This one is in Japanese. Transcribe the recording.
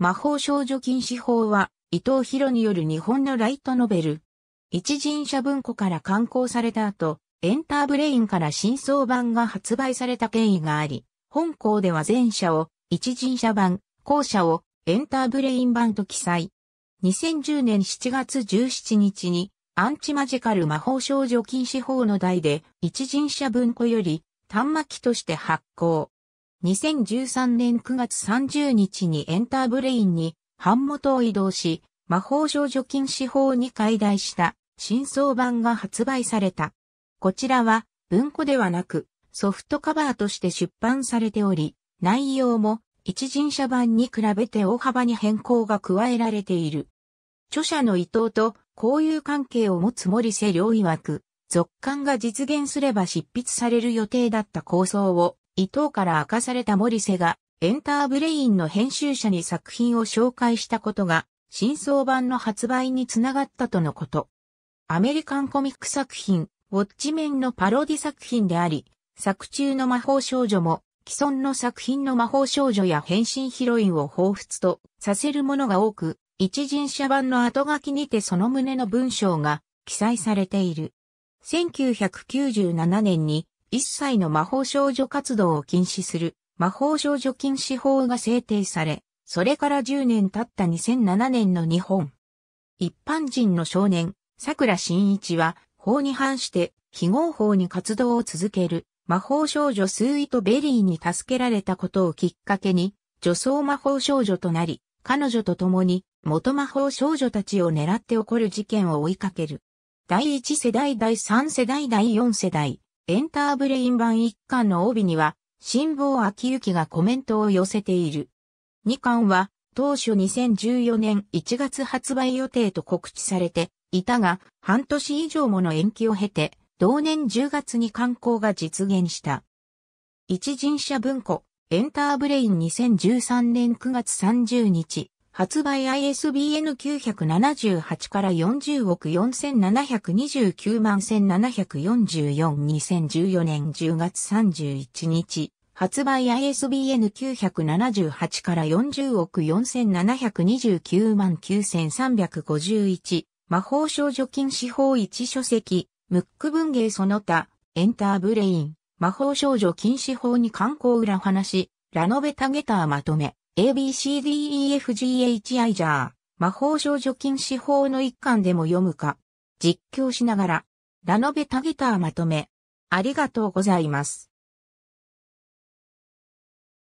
魔法少女禁止法は、伊藤博による日本のライトノベル。一人者文庫から刊行された後、エンターブレインから新装版が発売された経緯があり、本校では前者を、一人者版、後者を、エンターブレイン版と記載。2010年7月17日に、アンチマジカル魔法少女禁止法の題で、一人者文庫より、端末として発行。2013年9月30日にエンターブレインに版元を移動し、魔法少女禁止法に改題した新装版が発売された。こちらは文庫ではなくソフトカバーとして出版されており、内容も一人者版に比べて大幅に変更が加えられている。著者の伊藤と交友関係を持つ森瀬良曰く、続刊が実現すれば執筆される予定だった構想を伊藤から明かされたモリセが、エンターブレインの編集者に作品を紹介したことが、真相版の発売につながったとのこと。アメリカンコミック作品、ウォッチメンのパロディ作品であり、作中の魔法少女も、既存の作品の魔法少女や変身ヒロインを彷彿とさせるものが多く、一人者版の後書きにてその旨の文章が記載されている。1997年に一切の魔法少女活動を禁止する魔法少女禁止法が制定され、それから10年経った2007年の日本。一般人の少年、桜新一は法に反して非合法に活動を続ける魔法少女スーイとベリーに助けられたことをきっかけに女装魔法少女となり、彼女と共に元魔法少女たちを狙って起こる事件を追いかける。第1世代第3世代第4世代、エンターブレイン版1巻の帯には、辛坊秋行がコメントを寄せている。2巻は、当初2014年1月発売予定と告知されていたが、半年以上もの延期を経て、同年10月に刊行が実現した。一人社文庫、エンターブレイン2013年9月30日、発売 ISBN 978から40億4729万1744-2014年10月31日。発売 ISBN 978から40億4729万9351。魔法少女禁止法1書籍。ムック文芸その他。エンターブレイン。魔法少女禁止法に観光裏話。ラノベタゲターまとめ。ABCDEFGHI ジャー、魔法少女禁止法の一巻でも読むか、実況しながら、ラノベタギターまとめ、ありがとうございます。